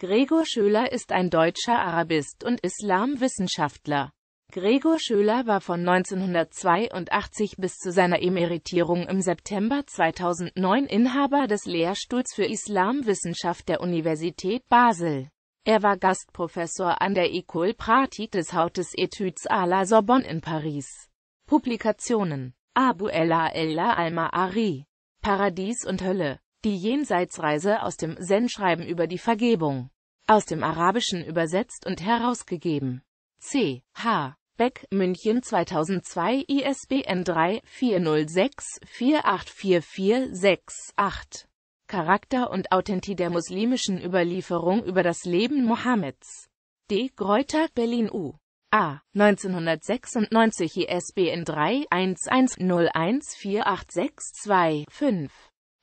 Gregor Schöler ist ein deutscher Arabist und Islamwissenschaftler. Gregor Schöler war von 1982 bis zu seiner Emeritierung im September 2009 Inhaber des Lehrstuhls für Islamwissenschaft der Universität Basel. Er war Gastprofessor an der École Pratique des Hautes Etudes à la Sorbonne in Paris. Publikationen Abu Ella Ella Alma Ari Paradies und Hölle die Jenseitsreise aus dem Zen-Schreiben über die Vergebung. Aus dem Arabischen übersetzt und herausgegeben. C. H. Beck, München 2002, ISBN 3-406-484468. Charakter und Authentie der muslimischen Überlieferung über das Leben Mohammeds. D. Greuter, Berlin U. A. 1996 ISBN 3 11014862 5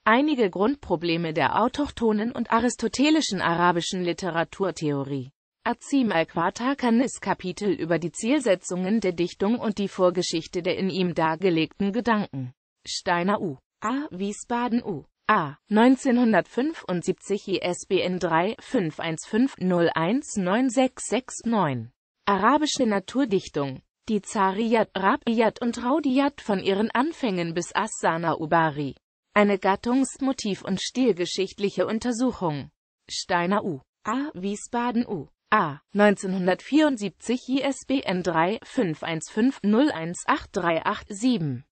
Einige Grundprobleme der autochthonen und aristotelischen arabischen Literaturtheorie. Azim al-Qatakanis Kapitel über die Zielsetzungen der Dichtung und die Vorgeschichte der in ihm dargelegten Gedanken. Steiner U. A. Wiesbaden U. A. 1975 ISBN 3 515 019669 Arabische Naturdichtung Die Zariyat, Rabiyat und Raudiyat von ihren Anfängen bis Asana Ubari eine Gattungsmotiv- und Stilgeschichtliche Untersuchung. Steiner U. A. Wiesbaden U. A. 1974 ISBN 3 515 018387